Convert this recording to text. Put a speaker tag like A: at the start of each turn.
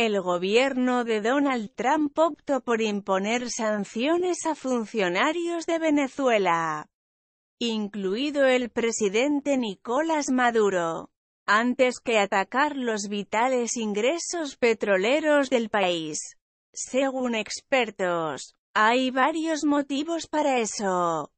A: El gobierno de Donald Trump optó por imponer sanciones a funcionarios de Venezuela, incluido el presidente Nicolás Maduro, antes que atacar los vitales ingresos petroleros del país. Según expertos, hay varios
B: motivos para eso.